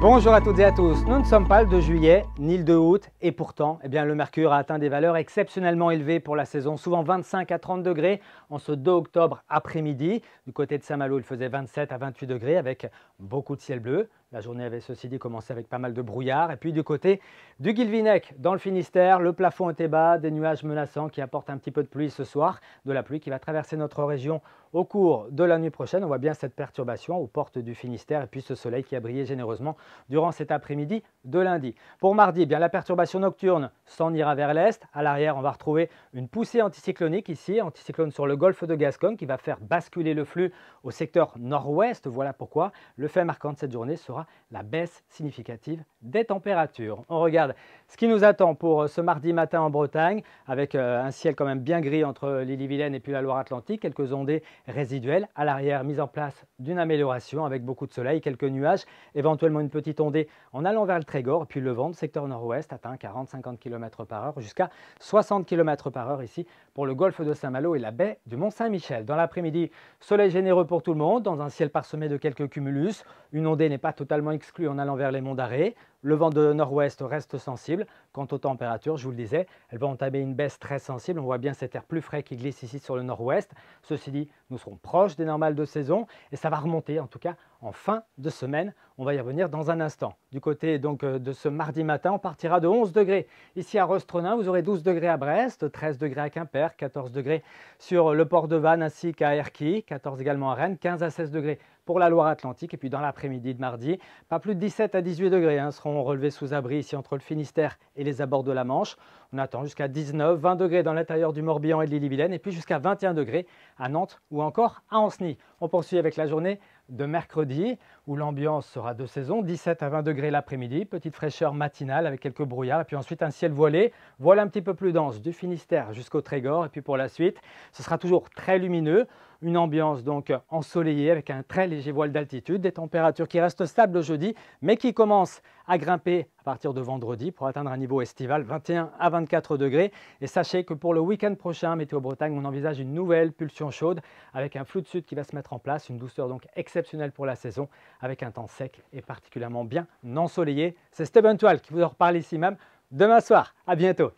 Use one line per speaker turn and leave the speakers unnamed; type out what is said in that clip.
Bonjour à toutes et à tous. Nous ne sommes pas le 2 juillet ni le 2 août et pourtant, eh bien, le mercure a atteint des valeurs exceptionnellement élevées pour la saison, souvent 25 à 30 degrés en ce 2 octobre après-midi. Du côté de Saint-Malo, il faisait 27 à 28 degrés avec beaucoup de ciel bleu. La journée avait ceci dit commencé avec pas mal de brouillard. Et puis du côté du Guilvinec, dans le Finistère, le plafond était bas, des nuages menaçants qui apportent un petit peu de pluie ce soir, de la pluie qui va traverser notre région au cours de la nuit prochaine, on voit bien cette perturbation aux portes du Finistère et puis ce soleil qui a brillé généreusement durant cet après-midi de lundi. Pour mardi, eh bien la perturbation nocturne s'en ira vers l'est. À l'arrière, on va retrouver une poussée anticyclonique ici, anticyclone sur le golfe de Gascogne qui va faire basculer le flux au secteur nord-ouest. Voilà pourquoi le fait marquant de cette journée sera la baisse significative des températures. On regarde ce qui nous attend pour euh, ce mardi matin en Bretagne avec euh, un ciel quand même bien gris entre l'île-et-Vilaine et puis la Loire-Atlantique, quelques ondées résiduelle. À l'arrière, mise en place d'une amélioration avec beaucoup de soleil, quelques nuages, éventuellement une petite ondée en allant vers le Trégor. Puis le vent, secteur nord-ouest, atteint 40-50 km par heure jusqu'à 60 km par heure ici pour le golfe de Saint-Malo et la baie du Mont-Saint-Michel. Dans l'après-midi, soleil généreux pour tout le monde, dans un ciel parsemé de quelques cumulus. Une ondée n'est pas totalement exclue en allant vers les monts d'Arrée. Le vent de nord-ouest reste sensible. Quant aux températures, je vous le disais, elles vont entamer une baisse très sensible. On voit bien cet air plus frais qui glisse ici sur le nord-ouest. Ceci dit, nous serons proches des normales de saison et ça va remonter en tout cas en fin de semaine. On va y revenir dans un instant. Du côté donc euh, de ce mardi matin, on partira de 11 degrés. Ici à Rostronin, vous aurez 12 degrés à Brest, 13 degrés à Quimper, 14 degrés sur le port de Vannes ainsi qu'à Erquy, 14 également à Rennes, 15 à 16 degrés pour la Loire-Atlantique. Et puis dans l'après-midi de mardi, pas plus de 17 à 18 degrés hein, seront relevés sous abri ici entre le Finistère et les abords de la Manche. On attend jusqu'à 19, 20 degrés dans l'intérieur du Morbihan et de lille et vilaine et puis jusqu'à 21 degrés à Nantes ou encore à Anceny. On poursuit avec la journée de mercredi, où l'ambiance sera de saison, 17 à 20 degrés l'après-midi, petite fraîcheur matinale avec quelques brouillards, puis ensuite un ciel voilé, voile un petit peu plus dense du Finistère jusqu'au Trégor, et puis pour la suite, ce sera toujours très lumineux. Une ambiance donc ensoleillée avec un très léger voile d'altitude, des températures qui restent stables jeudi, mais qui commencent à grimper à partir de vendredi pour atteindre un niveau estival 21 à 24 degrés. Et sachez que pour le week-end prochain, Météo Bretagne, on envisage une nouvelle pulsion chaude avec un flux de sud qui va se mettre en place, une douceur donc exceptionnelle pour la saison, avec un temps sec et particulièrement bien ensoleillé. C'est Stephen Toile qui vous en reparle ici même demain soir. À bientôt.